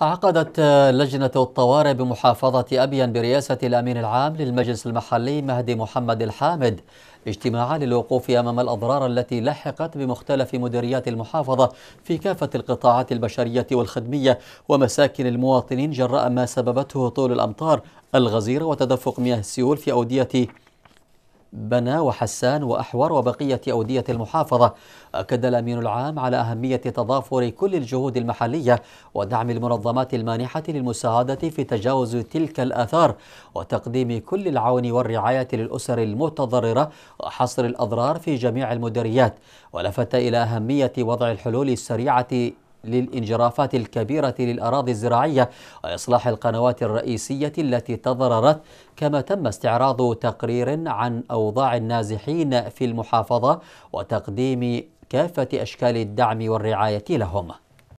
عقدت لجنة الطوارئ بمحافظة أبين برئاسة الأمين العام للمجلس المحلي مهدي محمد الحامد اجتماعا للوقوف أمام الأضرار التي لحقت بمختلف مديريات المحافظة في كافة القطاعات البشرية والخدمية ومساكن المواطنين جراء ما سببته طول الأمطار الغزيرة وتدفق مياه السيول في أودية بنا وحسان وأحور وبقية أودية المحافظة أكد الأمين العام على أهمية تضافر كل الجهود المحلية ودعم المنظمات المانحة للمساعدة في تجاوز تلك الآثار وتقديم كل العون والرعاية للأسر المتضررة وحصر الأضرار في جميع المديريات ولفت إلى أهمية وضع الحلول السريعة للانجرافات الكبيرة للأراضي الزراعية وإصلاح القنوات الرئيسية التي تضررت كما تم استعراض تقرير عن أوضاع النازحين في المحافظة وتقديم كافة أشكال الدعم والرعاية لهم